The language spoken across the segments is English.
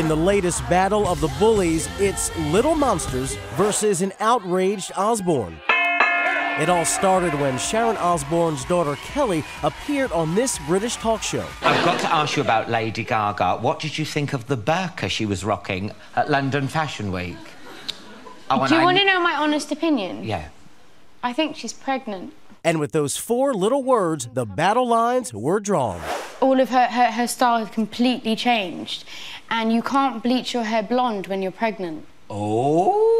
In the latest battle of the bullies, it's Little Monsters versus an outraged Osborne. It all started when Sharon Osbourne's daughter Kelly appeared on this British talk show. I've got to ask you about Lady Gaga. What did you think of the burqa she was rocking at London Fashion Week? Oh, Do you I... want to know my honest opinion? Yeah. I think she's pregnant. And with those four little words, the battle lines were drawn all of her, her, her style has completely changed. And you can't bleach your hair blonde when you're pregnant. Oh.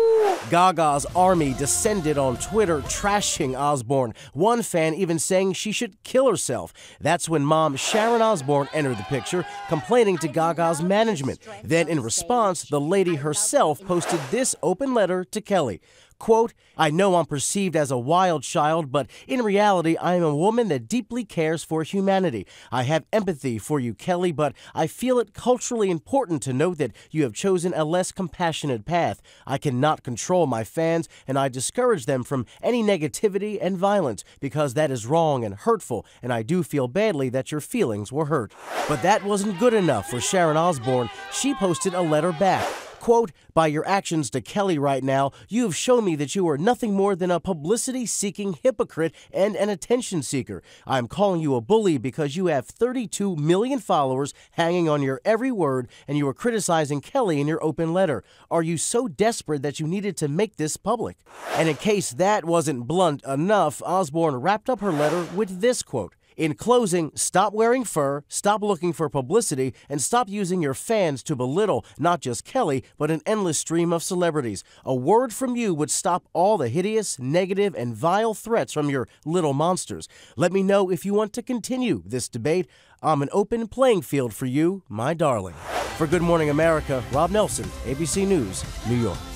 Gaga's army descended on Twitter, trashing Osborne. One fan even saying she should kill herself. That's when mom Sharon Osborne entered the picture, complaining to Gaga's management. Then, in response, the lady herself posted this open letter to Kelly. Quote, I know I'm perceived as a wild child, but in reality, I am a woman that deeply cares for humanity. I have empathy for you, Kelly, but I feel it culturally important to note that you have chosen a less compassionate path. I cannot control my fans, and I discourage them from any negativity and violence because that is wrong and hurtful, and I do feel badly that your feelings were hurt. But that wasn't good enough for Sharon Osbourne. She posted a letter back. Quote, by your actions to Kelly right now, you have shown me that you are nothing more than a publicity seeking hypocrite and an attention seeker. I'm calling you a bully because you have 32 million followers hanging on your every word and you are criticizing Kelly in your open letter. Are you so desperate that you needed to make this public? And in case that wasn't blunt enough, Osborne wrapped up her letter with this quote in closing, stop wearing fur, stop looking for publicity, and stop using your fans to belittle not just Kelly, but an endless stream of celebrities. A word from you would stop all the hideous, negative, and vile threats from your little monsters. Let me know if you want to continue this debate. I'm an open playing field for you, my darling. For Good Morning America, Rob Nelson, ABC News, New York.